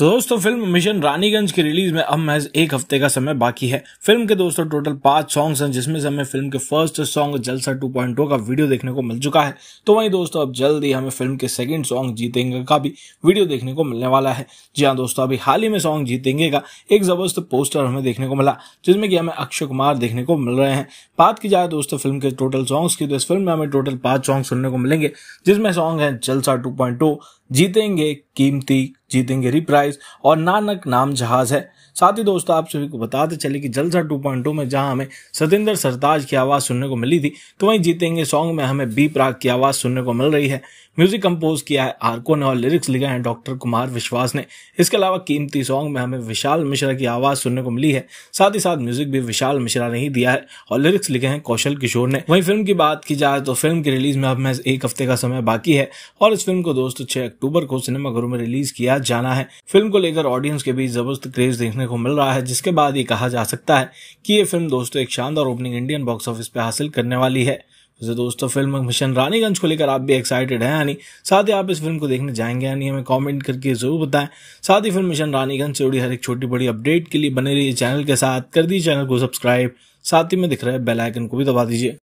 तो दोस्तों film mission Raniganj की रिलीज में अब महज एक हफ्ते का समय बाकी है फिल्म के दोस्तों टोटल पांच सॉन्ग्स हैं जिसमें से हमें फिल्म के फर्स्ट सॉन्ग जलसा 2.0 का वीडियो देखने को मिल चुका है तो वहीं दोस्तों अब जल्द ही हमें फिल्म के सेकंड सॉन्ग जीतेंगे का भी वीडियो देखने को मिलने वाला है जी हाँ दोस्तों अभी हाल ही में सॉन्ग जीतेंगे का एक जबरदस्त पोस्टर हमें देखने को मिला जिसमें कि हमें अक्षय कुमार देखने को मिल रहे हैं बात की जाए दोस्तों फिल्म के टोटल सॉन्ग्स की तो इस फिल्म में हमें टोटल पांच सॉन्ग सुनने को मिलेंगे जिसमें सॉन्ग है जलसा टू जीतेंगे कीमती जीतेंगे रिप्राइज और नानक नाम जहाज है साथ ही दोस्तों आप सभी को बताते चले कि जलसा टू पॉइंट में जहां हमें सतेंद्र सरताज की आवाज़ सुनने को मिली थी तो वहीं जीतेंगे सॉन्ग में हमें बी प्राग की आवाज़ सुनने को मिल रही है म्यूजिक कंपोज किया है आरको ने और लिरिक्स लिखे हैं डॉक्टर कुमार विश्वास ने इसके अलावा कीमती सॉन्ग में हमें विशाल मिश्रा की आवाज़ सुनने को मिली है साथ ही साथ म्यूजिक भी विशाल मिश्रा ने ही दिया है और लिरिक्स लिखे हैं कौशल किशोर ने वहीं फिल्म की बात की जाए तो फिल्म की रिलीज में अब महज एक हफ्ते का समय बाकी है और इस फिल्म को दोस्तों छह अक्टूबर को सिनेमा घरों में रिलीज किया जाना है फिल्म को लेकर ऑडियंस के बीच जबरदस्त क्रेज देखने को मिल रहा है जिसके बाद ये कहा जा सकता है की ये फिल्म दोस्तों एक शानदार ओपनिंग इंडियन बॉक्स ऑफिस पे हासिल करने वाली है जैसे दोस्तों फिल्म मिशन रानीगंज को लेकर आप भी एक्साइटेड हैं यानी साथ ही आप इस फिल्म को देखने जाएंगे यानी हमें कमेंट करके जरूर बताएं साथ ही फिल्म मिशन रानीगंज से जुड़ी हर एक छोटी बड़ी अपडेट के लिए बने रहिए चैनल के साथ कर दीजिए चैनल को सब्सक्राइब साथ ही में दिख रहे बेलाइकन को भी दबा दीजिए